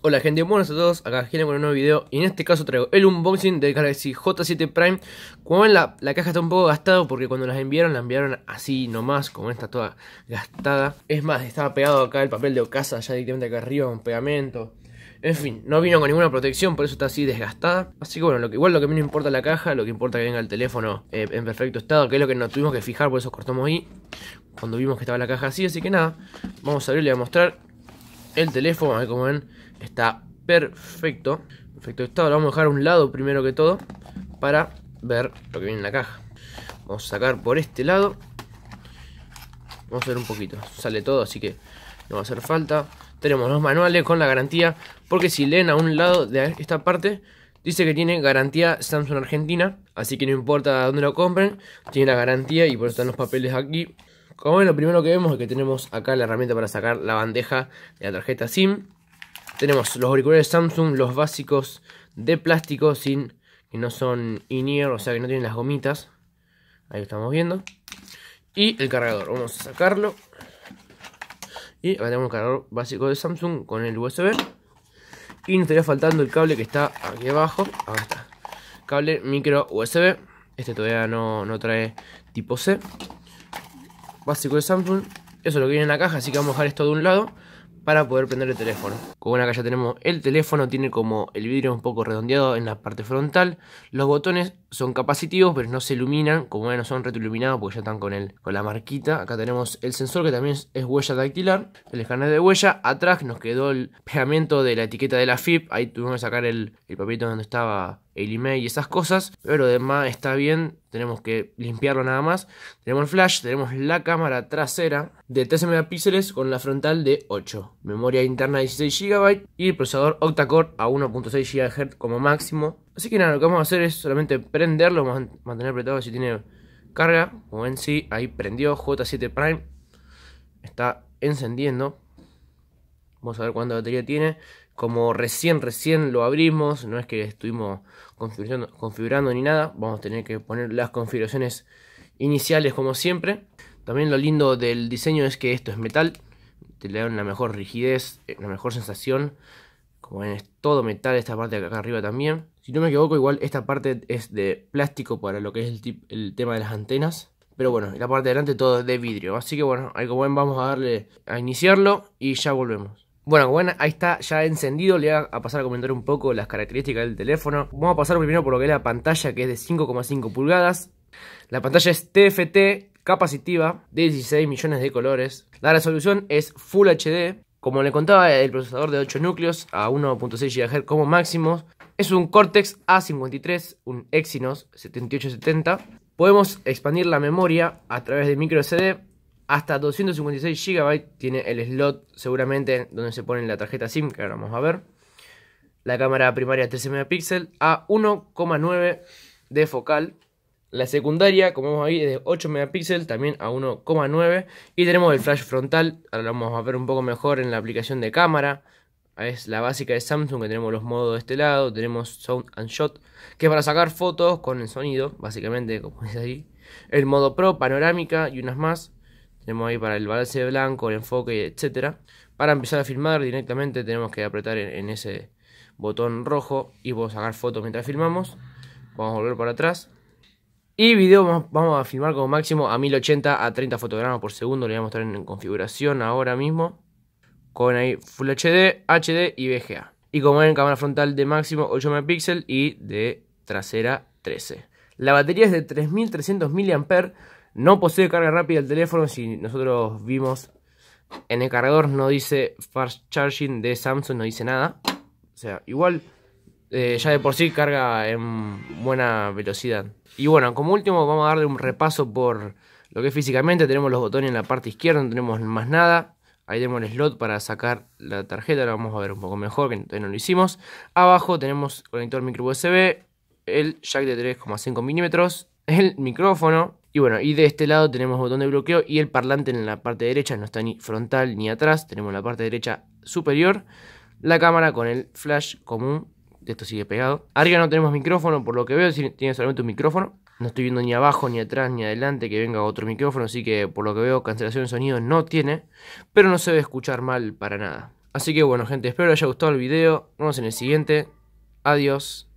Hola gente, buenas a todos, acá viene con un nuevo video y en este caso traigo el unboxing del Galaxy J7 Prime Como ven la, caja está un poco gastada porque cuando las enviaron, la enviaron así nomás, como esta toda gastada Es más, estaba pegado acá el papel de Ocasa, ya directamente acá arriba un pegamento en fin, no vino con ninguna protección, por eso está así desgastada. Así que bueno, lo que, igual lo que me importa la caja, lo que importa que venga el teléfono eh, en perfecto estado, que es lo que nos tuvimos que fijar, por eso cortamos ahí. Cuando vimos que estaba la caja así, así que nada, vamos a abrirle y a mostrar el teléfono, como ven, está perfecto. Perfecto está. lo vamos a dejar a un lado primero que todo para ver lo que viene en la caja. Vamos a sacar por este lado. Vamos a ver un poquito. Sale todo, así que no va a hacer falta. Tenemos los manuales con la garantía. Porque si leen a un lado de esta parte, dice que tiene garantía Samsung Argentina. Así que no importa dónde lo compren, tiene la garantía y por eso están los papeles aquí. Como ven, lo primero que vemos es que tenemos acá la herramienta para sacar la bandeja de la tarjeta SIM. Tenemos los auriculares Samsung, los básicos de plástico, sin, que no son in-ear, o sea que no tienen las gomitas. Ahí lo estamos viendo. Y el cargador, vamos a sacarlo. Y acá tenemos el cargador básico de Samsung con el USB. Y nos estaría faltando el cable que está aquí abajo. Acá está. Cable micro USB. Este todavía no, no trae tipo C básico de Samsung. Eso lo que viene en la caja, así que vamos a dejar esto de un lado para poder prender el teléfono. Como ven acá ya tenemos el teléfono, tiene como el vidrio un poco redondeado en la parte frontal. Los botones son capacitivos, pero no se iluminan, como ven no son retroiluminados porque ya están con, con la marquita. Acá tenemos el sensor que también es huella dactilar, el escáner de huella. Atrás nos quedó el pegamento de la etiqueta de la FIP, ahí tuvimos que sacar el, el papelito donde estaba el email y esas cosas, pero además está bien, tenemos que limpiarlo nada más. Tenemos el flash, tenemos la cámara trasera de 13 megapíxeles con la frontal de 8, memoria interna de 16 GB y el procesador octa-core a 1.6 GHz como máximo, Así que nada, lo que vamos a hacer es solamente prenderlo, mantener apretado si tiene carga. Como ven, sí, ahí prendió J7 Prime. Está encendiendo. Vamos a ver cuánta batería tiene. Como recién, recién lo abrimos, no es que estuvimos configurando, ni nada. Vamos a tener que poner las configuraciones iniciales como siempre. También lo lindo del diseño es que esto es metal. Te le dan la mejor rigidez, eh, la mejor sensación como ven, es todo metal esta parte de acá arriba también. Si no me equivoco, igual esta parte es de plástico para lo que es el, tema de las antenas. Pero bueno, la parte de delante todo es de vidrio. Así que bueno, ahí como ven, vamos a darle a iniciarlo y ya volvemos. Bueno, bueno, ahí está ya encendido, le voy a pasar a comentar un poco las características del teléfono. Vamos a pasar primero por lo que es la pantalla, que es de 5,5 pulgadas. La pantalla es TFT capacitiva de 16 millones de colores. La resolución es Full HD como le contaba, el procesador de 8 núcleos a 1.6 GHz como máximo es un Cortex A53, un Exynos 7870. Podemos expandir la memoria a través de micro SD hasta 256 GB. Tiene el slot seguramente donde se pone la tarjeta SIM, que ahora vamos a ver. La cámara primaria 13 megapíxeles a 1,9 de focal. La secundaria, como vemos ahí, es de 8 megapíxeles, también a 1,9. Y tenemos el flash frontal, ahora lo vamos a ver un poco mejor en la aplicación de cámara. Es la básica de Samsung, que tenemos los modos de este lado, tenemos Sound and Shot, que es para sacar fotos con el sonido, básicamente, como es ahí. El modo Pro, panorámica y unas más. Tenemos ahí para el balance de blanco, el enfoque, etc. Para empezar a filmar directamente tenemos que apretar en, ese botón rojo y podemos sacar fotos mientras filmamos. Vamos a volver para atrás. Y video vamos a filmar como máximo a 1080 a 30 fotogramas por segundo. Le voy a mostrar en configuración ahora mismo. Con ahí Full HD, HD y VGA. Y como ven, cámara frontal de máximo 8 megapíxeles y de trasera 13. La batería es de 3300 mAh. No posee carga rápida el teléfono. Si nosotros vimos en el cargador, no dice Fast Charging de Samsung, no dice nada. O sea, igual eh, ya de por sí carga en buena velocidad. Y bueno, como último vamos a darle un repaso por lo que es físicamente. Tenemos los botones en la parte izquierda, no tenemos más nada. Ahí tenemos el slot para sacar la tarjeta, la vamos a ver un poco mejor, que no lo hicimos. Abajo tenemos conector micro USB, el jack de 3,5 milímetros, el micrófono. Y bueno, y de este lado tenemos botón de bloqueo y el parlante en la parte derecha, no está ni frontal ni atrás, tenemos la parte derecha superior, la cámara con el flash común esto sigue pegado. Arriba no tenemos micrófono, por lo que veo, tiene solamente un micrófono. No estoy viendo ni abajo, ni atrás, ni adelante que venga otro micrófono, así que por lo que veo cancelación de sonido no tiene, pero no se debe escuchar mal para nada. Así que bueno gente, espero les haya gustado el video, nos vemos en el siguiente, adiós.